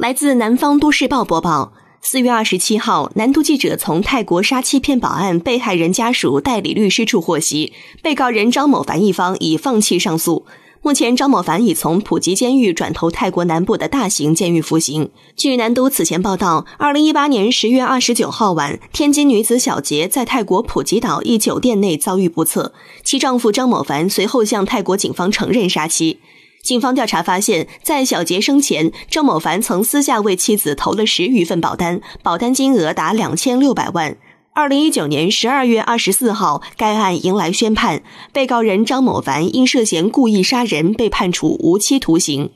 来自南方都市报播报，四月二十七号，南都记者从泰国杀妻骗保案被害人家属代理律师处获悉，被告人张某凡一方已放弃上诉。目前，张某凡已从普吉监狱转投泰国南部的大型监狱服刑。据南都此前报道，二零一八年十月二十九号晚，天津女子小杰在泰国普吉岛一酒店内遭遇不测，其丈夫张某凡随后向泰国警方承认杀妻。警方调查发现，在小杰生前，张某凡曾私下为妻子投了十余份保单，保单金额达两千六百万。二零一九年十二月二十四号，该案迎来宣判，被告人张某凡因涉嫌故意杀人被判处无期徒刑。